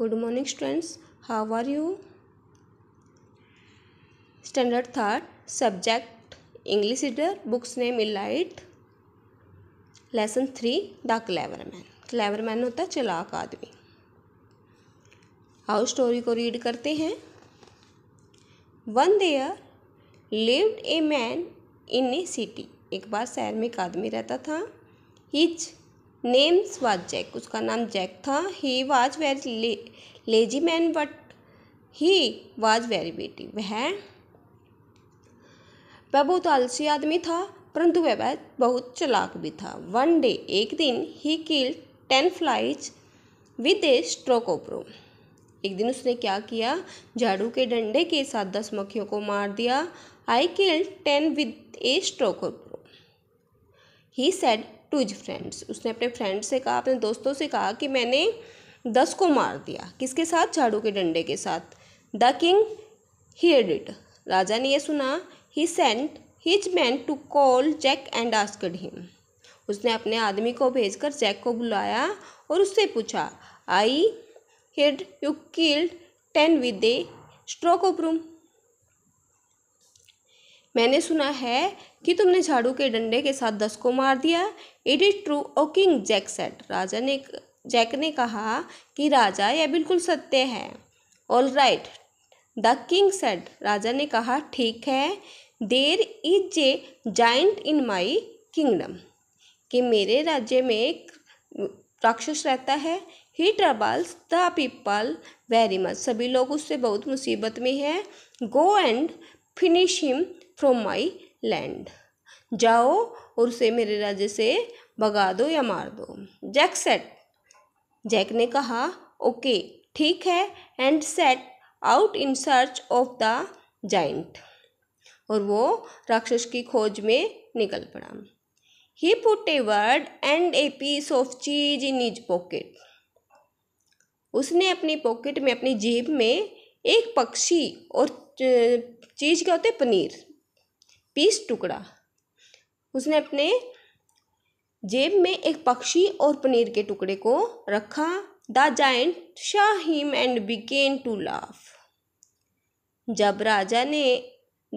good morning students how are you standard third subject English reader books name elite lesson three the clever man clever man होता है चलाक आदमी how story को read करते हैं once there lived a man in a city एक बार शहर में एक आदमी रहता था हिज नेम्स वाज जैक उसका नाम जैक था he was very lazy man but he was very बेटी वह वह बहुत आलसी आदमी था परंतु वह वह बहुत चलाक भी था वन डे एक दिन he kill ten flies with a stroke ओप्रो एक दिन उसने क्या किया झाड़ू के डंडे के साथ दस मक्खियों को मार दिया I kill ten with a stroke he said to his friends उसने अपने फ्रेंड से कहा अपने दोस्तों से कहा कि मैंने दस को मार दिया किसके साथ झाड़ू के डंडे के साथ द किंग हियर इट राजा ने यह सुना he sent his man to call Jack and asked him उसने अपने आदमी को भेजकर जैक को बुलाया और उससे पूछा I heard you killed ten with a stroke of रूम मैंने सुना है कि तुमने झाड़ू के डंडे के साथ दस को मार दिया it is true O king Jack said राजा ने जैक ने कहा कि राजा यह बिल्कुल सत्य है all right the king said राजा ने कहा ठीक है there is a giant in my kingdom कि मेरे राज्य में एक राक्षस रहता है he troubles the people very much सभी लोग उससे बहुत मुसीबत में हैं go and finish him from my land जाओ और उसे मेरे राज्य से भगा दो या मार दो जैक सेट जैक ने कहा ओके ठीक है and set out in search of the giant और वो राक्षस की खोज में निकल पड़ा he put a bird and a piece of cheese in is pocket उसने अपनी पॉकेट में अपनी जेब में एक पक्षी और चीज़ क्या होते पनीर पीस टुकड़ा उसने अपने जेब में एक पक्षी और पनीर के टुकड़े को रखा the giant saw and began to laugh जब राजा ने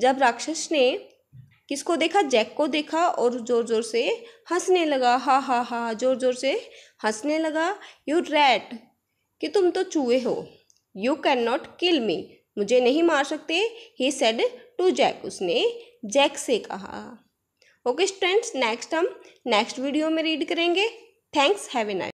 जब राक्षस ने किसको देखा जैक को देखा और ज़ोर ज़ोर से हंसने लगा हा हा हा ज़ोर ज़ोर से हंसने लगा यू रैट कि तुम तो चूहे हो you can not kill me मुझे नहीं मार सकते ही सेड टू जैक उसने जैक से कहा ओके स्टूडेंट्स नेक्स्ट हम नेक्स्ट वीडियो में रीड करेंगे थैंक्स हैव ए नाइस